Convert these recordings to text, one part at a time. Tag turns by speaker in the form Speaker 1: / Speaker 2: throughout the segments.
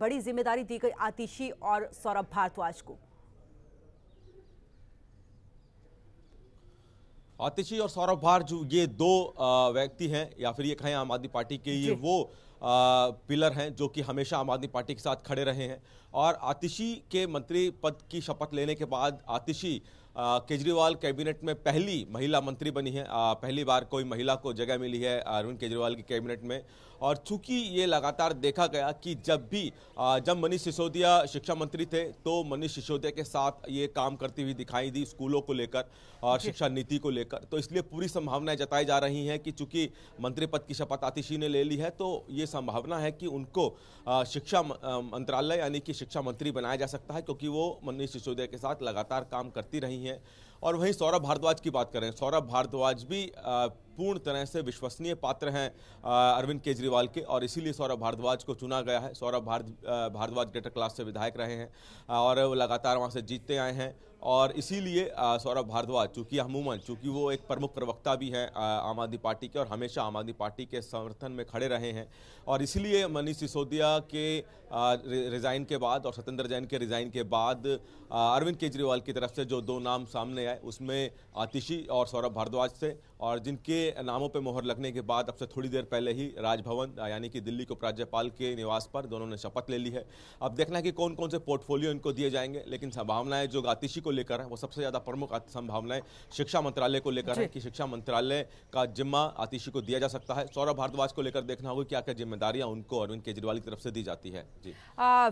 Speaker 1: बड़ी जिम्मेदारी दी गई आतिशी और सौरभ भारद्वाज को
Speaker 2: आतिशी और सौरभ भार जो ये दो व्यक्ति हैं या फिर ये कहें आम आदमी पार्टी के ये वो पिलर हैं जो कि हमेशा आम आदमी पार्टी के साथ खड़े रहे हैं और आतिशी के मंत्री पद की शपथ लेने के बाद आतिशी केजरीवाल कैबिनेट में पहली महिला मंत्री बनी है आ, पहली बार कोई महिला को जगह मिली है अरविंद केजरीवाल की कैबिनेट में और चूंकि ये लगातार देखा गया कि जब भी आ, जब मनीष सिसोदिया शिक्षा मंत्री थे तो मनीष सिसोदिया के साथ ये काम करती हुई दिखाई दी स्कूलों को लेकर और शिक्षा नीति को लेकर तो इसलिए पूरी संभावनाएं जताई जा रही हैं कि चूंकि मंत्री पद की शपथ आतिशी ने ले ली है तो ये संभावना है कि उनको आ, शिक्षा मंत्रालय यानी कि शिक्षा मंत्री बनाया जा सकता है क्योंकि वो मनीष सिसोदिया के साथ लगातार काम करती रही हैं tinha और वहीं सौरभ भारद्वाज की बात करें सौरभ भारद्वाज भी पूर्ण तरह से विश्वसनीय पात्र हैं अरविंद केजरीवाल के और इसीलिए सौरभ भारद्वाज को चुना गया है सौरभ भारद्वाज ग्रेटर क्लास से विधायक रहे हैं और वो लगातार वहाँ से जीतते आए हैं और इसीलिए सौरभ भारद्वाज चूँकि अमूमन चूँकि वो एक प्रमुख प्रवक्ता भी हैं आम आदमी पार्टी के और हमेशा आम आदमी पार्टी के समर्थन में खड़े रहे हैं और इसीलिए मनीष सिसोदिया के रिज़ाइन के बाद और सत्येंद्र जैन के रिज़ाइन के बाद अरविंद केजरीवाल की तरफ से जो दो नाम सामने है उसमें आतिशी और सौरभ भारद्वाज थे और जिनके नामों पर मोहर लगने के बाद अब से थोड़ी देर पहले ही राजभवन यानी कि दिल्ली के उपराज्यपाल के निवास पर दोनों ने शपथ ले ली है अब देखना है कि कौन कौन से पोर्टफोलियो इनको दिए जाएंगे लेकिन संभावनाएं जो आतिशी को लेकर है वो सबसे ज़्यादा प्रमुख संभावनाएं शिक्षा मंत्रालय को लेकर है कि शिक्षा मंत्रालय का जिम्मा आतिशी को दिया जा सकता है सौरभ भारद्वाज को लेकर देखना होगा क्या क्या जिम्मेदारियां उनको अरविंद केजरीवाल की तरफ से दी जाती है जी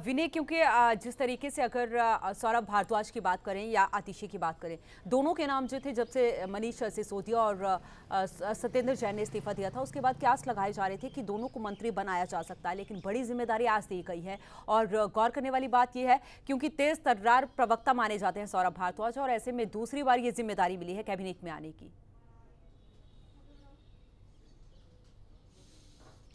Speaker 1: विनय क्योंकि जिस तरीके से अगर सौरभ भारद्वाज की बात करें या आतिशी की बात करें दोनों के नाम जो थे जब से मनीष सिसोदिया और सत्येंद्र जैन ने इस्तीफा दिया था उसके बाद क्यास लगाए जा रहे थे कि दोनों को मंत्री बनाया जा सकता है लेकिन बड़ी जिम्मेदारी आज दी गई है और गौर करने वाली बात यह है क्योंकि तेज तर्रार प्रवक्ता माने जाते हैं सौरभ भारद्वाज और ऐसे में दूसरी बार ये जिम्मेदारी मिली है कैबिनेट में आने की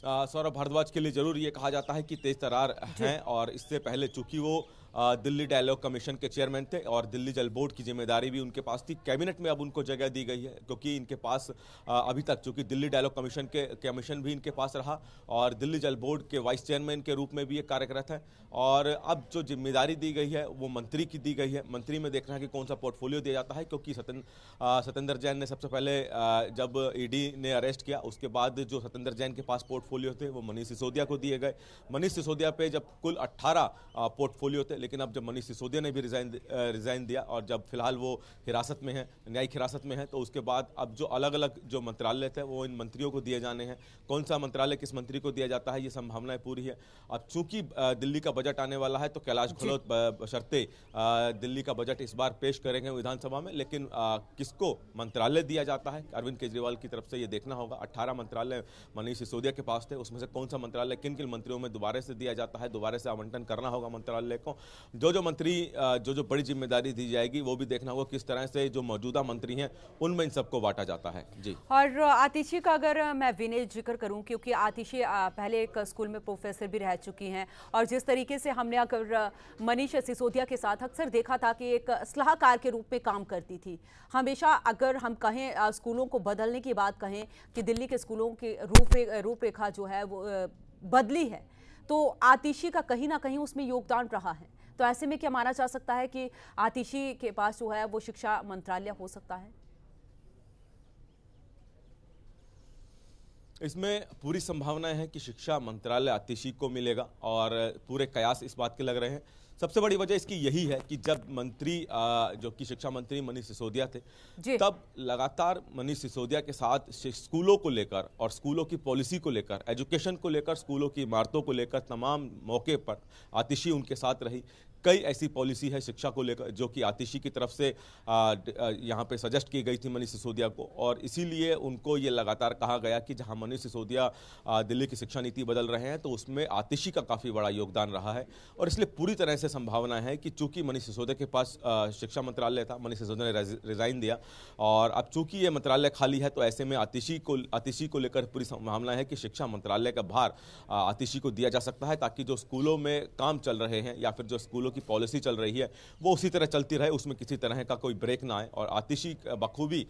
Speaker 2: सौरभ भारद्वाज के लिए जरूर ये कहा जाता है कि तेज तरार हैं और इससे पहले चूंकि वो दिल्ली डायलॉग कमीशन के चेयरमैन थे और दिल्ली जल बोर्ड की जिम्मेदारी भी उनके पास थी कैबिनेट में अब उनको जगह दी गई है क्योंकि इनके पास अभी तक चूँकि दिल्ली डायलॉग कमीशन के कमीशन भी इनके पास रहा और दिल्ली जल बोर्ड के वाइस चेयरमैन के रूप में भी ये कार्यरत है और अब जो जिम्मेदारी दी गई है वो मंत्री की दी गई है मंत्री में देखना है कि कौन सा पोर्टफोलियो दिया जाता है क्योंकि सतेंद्र सतेंद्र जैन ने सबसे पहले जब ईडी ने अरेस्ट किया उसके बाद जो सतेंद्र जैन के पास पोर्टफोलियो थे वो मनीष सिसोदिया को दिए गए मनीष सिसोदिया पे जब कुल 18 पोर्टफोलियो थे लेकिन अब जब मनीष सिसोदिया ने भी रिज़ाइन रिज़ाइन दिया और जब फिलहाल वो हिरासत में है न्यायिक हिरासत में है तो उसके बाद अब जो अलग अलग जो मंत्रालय थे वो इन मंत्रियों को दिए जाने हैं कौन सा मंत्रालय किस मंत्री को दिया जाता है ये संभावनाएं पूरी है अब चूंकि दिल्ली का बजट आने वाला है तो कैलाश गहलोत बशर्ते दिल्ली का बजट इस बार पेश करेंगे विधानसभा में लेकिन किसको मंत्रालय दिया जाता है अरविंद केजरीवाल की तरफ से ये देखना होगा अट्ठारह मंत्रालय मनीष सिसोदिया के पास थे उसमें से कौन सा मंत्रालय किन किन मंत्रियों में दोबारा से दिया जाता है दोबारा से आवंटन करना होगा मंत्रालय को जो जो मंत्री जो जो बड़ी जिम्मेदारी दी जाएगी वो भी देखना होगा किस तरह से जो मौजूदा मंत्री हैं उनमें इन सबको बांटा जाता है जी
Speaker 1: और आतिशी का अगर मैं विनय जिक्र करूं क्योंकि आतिशी पहले एक स्कूल में प्रोफेसर भी रह चुकी हैं और जिस तरीके से हमने अगर मनीष सिसोदिया के साथ अक्सर देखा था कि एक सलाहकार के रूप में काम करती थी हमेशा अगर हम कहें स्कूलों को बदलने की बात कहें कि दिल्ली के स्कूलों की रूपरे रूपरेखा जो है वो बदली है तो आतिशी का कहीं ना कहीं उसमें योगदान रहा है तो ऐसे में क्या माना जा सकता है कि आतिशी के पास जो है वो शिक्षा मंत्रालय हो सकता है
Speaker 2: इसमें पूरी संभावना है कि शिक्षा मंत्रालय आतिशी को मिलेगा और पूरे कयास इस बात के लग रहे हैं सबसे बड़ी वजह इसकी यही है कि जब मंत्री जो कि शिक्षा मंत्री मनीष सिसोदिया थे तब लगातार मनीष सिसोदिया के साथ स्कूलों को लेकर और स्कूलों की पॉलिसी को लेकर एजुकेशन को लेकर स्कूलों की इमारतों को लेकर तमाम मौके पर आतिशी उनके साथ रही कई ऐसी पॉलिसी है शिक्षा को लेकर जो कि आतिशी की तरफ से यहाँ पे सजेस्ट की गई थी मनीष सिसोदिया को और इसीलिए उनको ये लगातार कहा गया कि जहाँ मनीष सिसोदिया दिल्ली की शिक्षा नीति बदल रहे हैं तो उसमें आतिशी का काफ़ी बड़ा योगदान रहा है और इसलिए पूरी तरह से संभावना है कि चूंकि मनीष सिसोदिया के पास शिक्षा मंत्रालय था मनीष सिसोदिया ने रिज़ाइन दिया और अब चूंकि ये मंत्रालय खाली है तो ऐसे में आतिशी को आतिशी को लेकर पूरी संभावना है कि शिक्षा मंत्रालय का भार आतिशी को दिया जा सकता है ताकि जो स्कूलों में काम चल रहे हैं या फिर जो स्कूलों सालों की पॉलिसी चल रही है वो उसी तरह चलती रहे उसमें किसी तरह का कोई ब्रेक ना आए और आतिशी बखूबी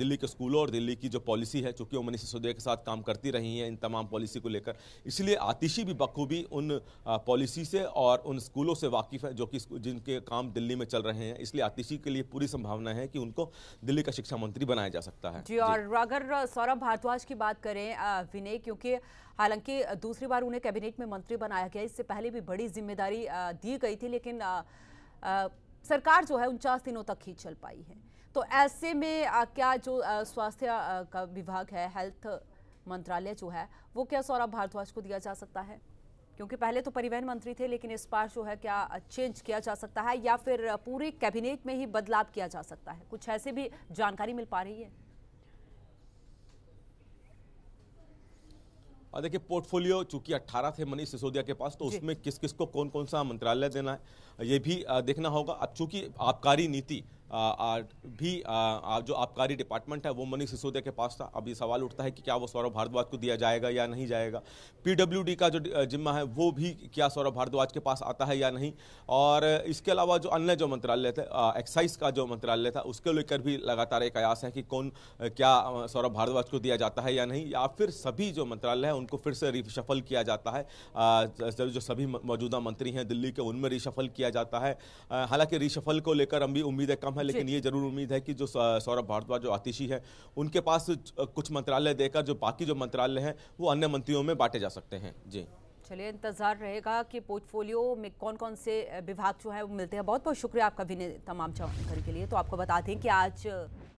Speaker 2: दिल्ली के स्कूलों और दिल्ली की जो पॉलिसी है चूंकि वो मनीष सिसोदिया के साथ काम करती रही हैं इन तमाम पॉलिसी को लेकर इसलिए आतिशी भी बखूबी उन पॉलिसी से और उन स्कूलों से वाकिफ़ है जो कि जिनके काम दिल्ली में चल रहे हैं इसलिए आतिशी के लिए पूरी संभावना है कि उनको दिल्ली का शिक्षा मंत्री बनाया जा सकता है जी। और
Speaker 1: अगर सौरभ भारद्वाज की बात करें विनय क्योंकि हालांकि दूसरी बार उन्हें कैबिनेट में मंत्री बनाया गया इससे पहले भी बड़ी जिम्मेदारी दी गई थी लेकिन आ, आ, सरकार जो है उनचास दिनों तक ही चल पाई है तो ऐसे में आ, क्या जो स्वास्थ्य का विभाग है हेल्थ मंत्रालय जो है वो क्या सौरभ भारद्वाज को दिया जा सकता है क्योंकि पहले तो परिवहन मंत्री थे लेकिन इस बार जो है क्या चेंज किया जा सकता है या फिर पूरे कैबिनेट में ही बदलाव किया जा सकता है कुछ ऐसे भी जानकारी मिल पा रही है
Speaker 2: और देखिए पोर्टफोलियो चूंकि 18 थे मनीष सिसोदिया के पास तो उसमें किस किस को कौन कौन सा मंत्रालय देना है ये भी देखना होगा अब चूंकि आबकारी नीति भी आ, जो आबकारी डिपार्टमेंट है वो मनीष सिसोदिया के पास था अब ये सवाल उठता है कि क्या वो सौरभ भारद्वाज को दिया जाएगा या नहीं जाएगा पीडब्ल्यूडी का जो जिम्मा है वो भी क्या सौरभ भारद्वाज के पास आता है या नहीं और इसके अलावा जो अन्य जो मंत्रालय थे एक्साइज का जो मंत्रालय था उसके लेकर भी लगातार एक आयास है कि कौन क्या सौरभ भारद्वाज को दिया जाता है या नहीं या फिर सभी जो मंत्रालय है उनको फिर से रिशफल किया जाता है जो सभी मौजूदा मंत्री हैं दिल्ली के उनमें रिशफल किया जाता है हालांकि रिशफल को लेकर अभी उम्मीदें कम है लेकिन ये जरूर उम्मीद है कि जो सौरभ भारद्वाज जो आतिशी है उनके पास कुछ मंत्रालय देकर जो बाकी जो मंत्रालय हैं वो अन्य मंत्रियों में बांटे जा सकते हैं जी
Speaker 1: चलिए इंतजार रहेगा कि पोर्टफोलियो में कौन कौन से विभाग जो है वो मिलते हैं बहुत बहुत शुक्रिया आपका भी तमाम जानकारी के लिए तो आपको बता दें कि आज